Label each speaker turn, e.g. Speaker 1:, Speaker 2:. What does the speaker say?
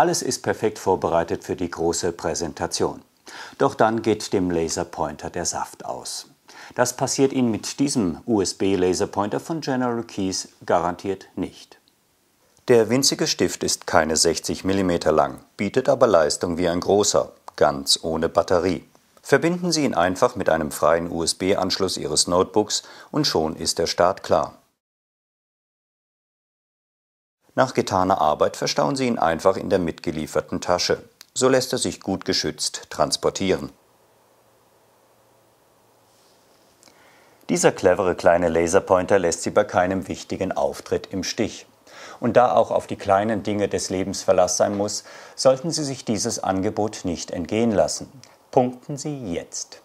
Speaker 1: Alles ist perfekt vorbereitet für die große Präsentation. Doch dann geht dem Laserpointer der Saft aus. Das passiert Ihnen mit diesem USB-Laserpointer von General Keys garantiert nicht. Der winzige Stift ist keine 60 mm lang, bietet aber Leistung wie ein großer, ganz ohne Batterie. Verbinden Sie ihn einfach mit einem freien USB-Anschluss Ihres Notebooks und schon ist der Start klar. Nach getaner Arbeit verstauen Sie ihn einfach in der mitgelieferten Tasche. So lässt er sich gut geschützt transportieren. Dieser clevere kleine Laserpointer lässt Sie bei keinem wichtigen Auftritt im Stich. Und da auch auf die kleinen Dinge des Lebens Verlass sein muss, sollten Sie sich dieses Angebot nicht entgehen lassen. Punkten Sie jetzt!